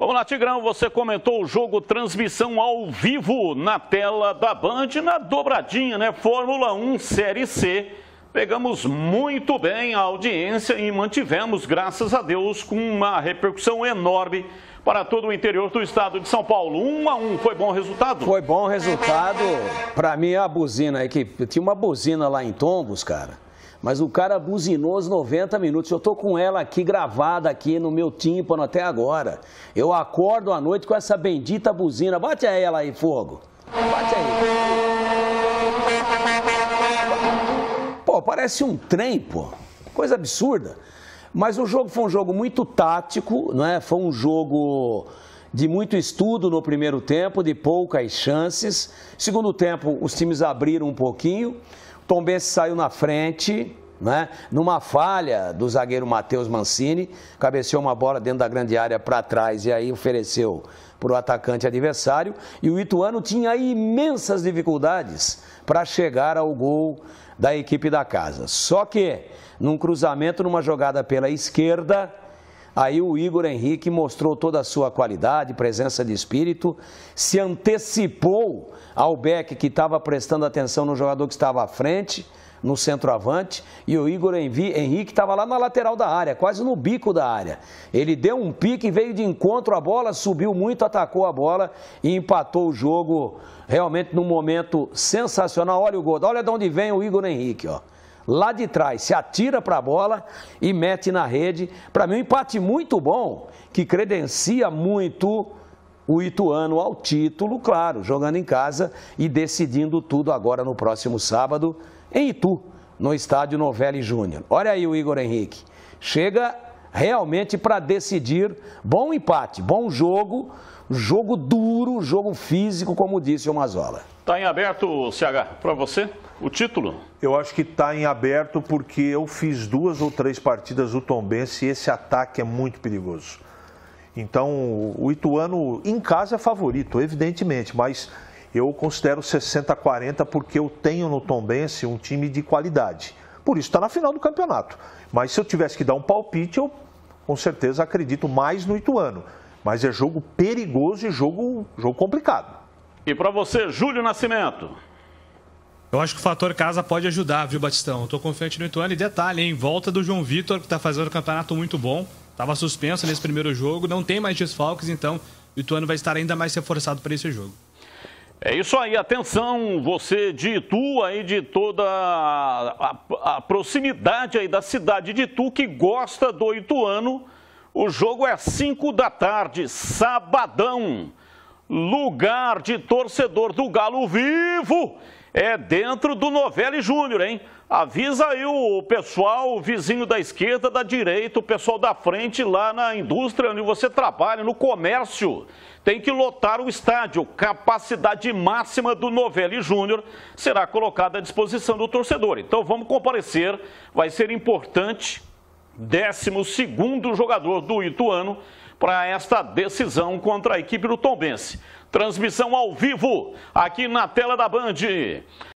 Vamos lá, Tigrão, você comentou o jogo transmissão ao vivo na tela da Band, na dobradinha, né? Fórmula 1 Série C. Pegamos muito bem a audiência e mantivemos, graças a Deus, com uma repercussão enorme para todo o interior do estado de São Paulo. Um a um, foi bom resultado? Foi bom resultado. Para mim, a buzina, aí que Tinha uma buzina lá em Tombos, cara mas o cara buzinou os 90 minutos. Eu estou com ela aqui gravada aqui no meu tímpano até agora. Eu acordo à noite com essa bendita buzina. Bate a ela aí, fogo. Bate aí. Pô, parece um trem, pô. Coisa absurda. Mas o jogo foi um jogo muito tático, não é? Foi um jogo de muito estudo no primeiro tempo, de poucas chances. Segundo tempo, os times abriram um pouquinho. Tombense saiu na frente, né? Numa falha do zagueiro Matheus Mancini, cabeceou uma bola dentro da grande área para trás e aí ofereceu para o atacante adversário. E o Ituano tinha imensas dificuldades para chegar ao gol da equipe da casa. Só que num cruzamento, numa jogada pela esquerda, Aí o Igor Henrique mostrou toda a sua qualidade, presença de espírito, se antecipou ao Beck que estava prestando atenção no jogador que estava à frente, no centroavante, e o Igor Henrique estava lá na lateral da área, quase no bico da área. Ele deu um pique, veio de encontro à bola, subiu muito, atacou a bola e empatou o jogo realmente num momento sensacional. Olha o gol, olha de onde vem o Igor Henrique, ó lá de trás, se atira para a bola e mete na rede. Para mim, um empate muito bom, que credencia muito o Ituano ao título, claro, jogando em casa e decidindo tudo agora no próximo sábado em Itu, no estádio Novelli Júnior. Olha aí o Igor Henrique. Chega realmente para decidir. Bom empate, bom jogo, jogo duro, jogo físico, como disse o Mazola. Está em aberto, CH, para você o título? Eu acho que está em aberto porque eu fiz duas ou três partidas do Tombense e esse ataque é muito perigoso. Então, o Ituano em casa é favorito, evidentemente, mas eu considero 60-40 porque eu tenho no Tombense um time de qualidade. Por isso está na final do campeonato. Mas se eu tivesse que dar um palpite, eu com certeza acredito mais no Ituano. Mas é jogo perigoso e jogo, jogo complicado. E para você, Júlio Nascimento? Eu acho que o fator casa pode ajudar, viu, Batistão? Estou tô confiante no Ituano. E detalhe, em volta do João Vitor, que está fazendo um campeonato muito bom. Estava suspenso nesse primeiro jogo, não tem mais desfalques, então o Ituano vai estar ainda mais reforçado para esse jogo. É isso aí, atenção, você de Itu, aí de toda a, a, proximidade aí da cidade de Itu, que gosta do Ituano, o jogo é 5 da tarde, sabadão, lugar de torcedor do Galo vivo é dentro do Novelli Júnior, hein? Avisa aí o pessoal, o vizinho da esquerda, da direita, o pessoal da frente lá na indústria onde você trabalha, no comércio. Tem que lotar o estádio. Capacidade máxima do Novelli Júnior será colocada à disposição do torcedor. Então vamos comparecer, vai ser importante. 12 segundo jogador do Ituano para esta decisão contra a equipe do Tombense. Transmissão ao vivo aqui na tela da Band.